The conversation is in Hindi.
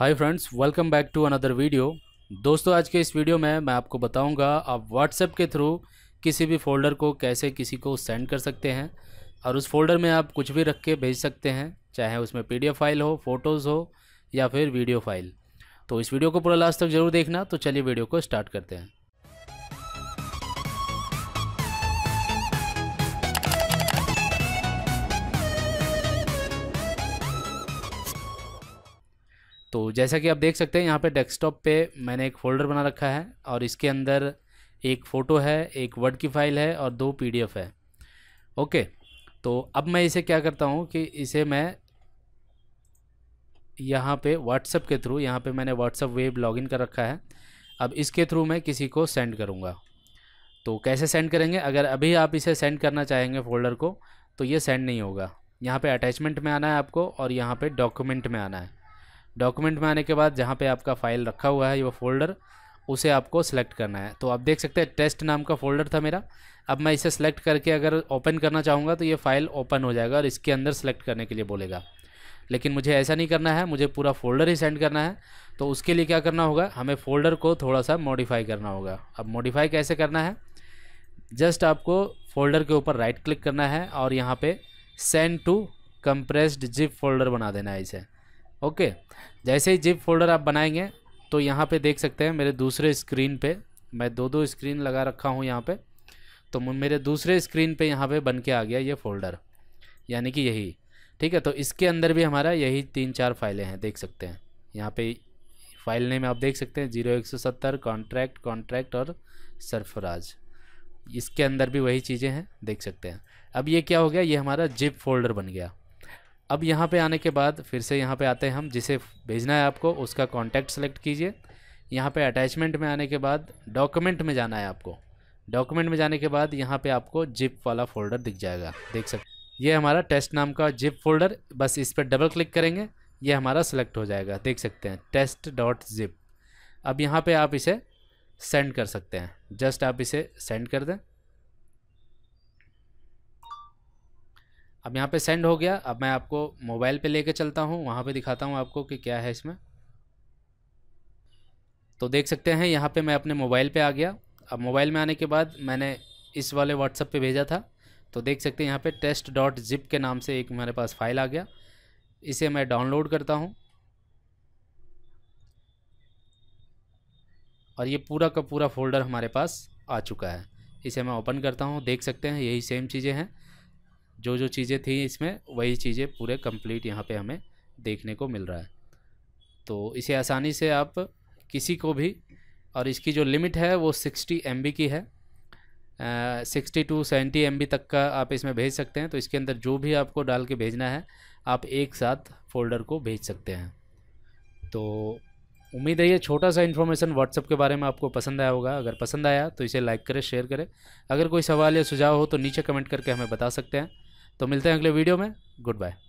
hi friends welcome back to another video दोस्तों आज के इस वीडियो में मैं आपको बताऊंगा आप व्हाट्सएप के थ्रू किसी भी फ़ोल्डर को कैसे किसी को सेंड कर सकते हैं और उस फोल्डर में आप कुछ भी रख के भेज सकते हैं चाहे उसमें पी फाइल हो फ़ोटोज़ हो या फिर वीडियो फाइल तो इस वीडियो को पूरा लास्ट तक ज़रूर देखना तो चलिए वीडियो को स्टार्ट करते हैं तो जैसा कि आप देख सकते हैं यहाँ पे डेस्कटॉप पे मैंने एक फ़ोल्डर बना रखा है और इसके अंदर एक फ़ोटो है एक वर्ड की फ़ाइल है और दो पीडीएफ है ओके तो अब मैं इसे क्या करता हूँ कि इसे मैं यहाँ पे व्हाट्सअप के थ्रू यहाँ पे मैंने व्हाट्सअप वेब लॉगिन कर रखा है अब इसके थ्रू मैं किसी को सेंड करूँगा तो कैसे सेंड करेंगे अगर अभी आप इसे सेंड करना चाहेंगे फ़ोल्डर को तो ये सेंड नहीं होगा यहाँ पे अटैचमेंट में आना है आपको और यहाँ पे डॉक्यूमेंट में आना है डॉक्यूमेंट में आने के बाद जहाँ पे आपका फाइल रखा हुआ है वो फोल्डर उसे आपको सेलेक्ट करना है तो आप देख सकते हैं टेस्ट नाम का फोल्डर था मेरा अब मैं इसे सेलेक्ट करके अगर ओपन करना चाहूँगा तो ये फ़ाइल ओपन हो जाएगा और इसके अंदर सेलेक्ट करने के लिए बोलेगा लेकिन मुझे ऐसा नहीं करना है मुझे पूरा फोल्डर ही सेंड करना है तो उसके लिए क्या करना होगा हमें फोल्डर को थोड़ा सा मॉडिफाई करना होगा अब मॉडिफाई कैसे करना है जस्ट आपको फोल्डर के ऊपर राइट क्लिक करना है और यहाँ पे send to compressed zip folder बना देना है इसे ओके जैसे ही जिप फोल्डर आप बनाएंगे तो यहाँ पे देख सकते हैं मेरे दूसरे स्क्रीन पे मैं दो दो स्क्रीन लगा रखा हूँ यहाँ पे तो मेरे दूसरे स्क्रीन पे यहाँ पे बन के आ गया ये फोल्डर यानी कि यही ठीक है तो इसके अंदर भी हमारा यही तीन चार फाइलें हैं देख सकते हैं यहाँ पे फाइल नेम आप देख सकते हैं जीरो एक सौ सत्तर कॉन्ट्रैक्ट कॉन्ट्रैक्ट और सरफराज इसके अंदर भी वही चीज़ें हैं देख सकते हैं अब ये क्या हो गया ये हमारा जिप फोल्डर बन गया अब यहाँ पे आने के बाद फिर से यहाँ पे आते हैं हम जिसे भेजना है आपको उसका कॉन्टैक्ट सेलेक्ट कीजिए यहाँ पे अटैचमेंट में आने के बाद डॉक्यूमेंट में जाना है आपको डॉक्यूमेंट में जाने के बाद यहाँ पे आपको जिप वाला फोल्डर दिख जाएगा देख सकते ये हमारा टेस्ट नाम का जिप फोल्डर बस इस पर डबल क्लिक करेंगे ये हमारा सेलेक्ट हो जाएगा देख सकते हैं टेस्ट डॉट जिप अब यहाँ पर आप इसे सेंड कर सकते हैं जस्ट आप इसे सेंड कर दें अब यहाँ पे सेंड हो गया अब मैं आपको मोबाइल पे लेके चलता हूँ वहाँ पे दिखाता हूँ आपको कि क्या है इसमें तो देख सकते हैं यहाँ पे मैं अपने मोबाइल पे आ गया अब मोबाइल में आने के बाद मैंने इस वाले व्हाट्सअप पे भेजा था तो देख सकते हैं यहाँ पे टेस्ट डॉट जिप के नाम से एक मेरे पास फाइल आ गया इसे मैं डाउनलोड करता हूँ और ये पूरा का पूरा फोल्डर हमारे पास आ चुका है इसे मैं ओपन करता हूँ देख सकते हैं यही सेम चीज़ें हैं जो जो चीज़ें थी इसमें वही चीज़ें पूरे कंप्लीट यहाँ पे हमें देखने को मिल रहा है तो इसे आसानी से आप किसी को भी और इसकी जो लिमिट है वो सिक्सटी एम की है सिक्सटी टू सेवेंटी एम तक का आप इसमें भेज सकते हैं तो इसके अंदर जो भी आपको डाल के भेजना है आप एक साथ फोल्डर को भेज सकते हैं तो उम्मीद है ये छोटा सा इन्फॉर्मेशन व्हाट्सअप के बारे में आपको पसंद आया होगा अगर पसंद आया तो इसे लाइक करें शेयर करें अगर कोई सवाल या सुझाव हो तो नीचे कमेंट करके हमें बता सकते हैं तो मिलते हैं अगले वीडियो में गुड बाय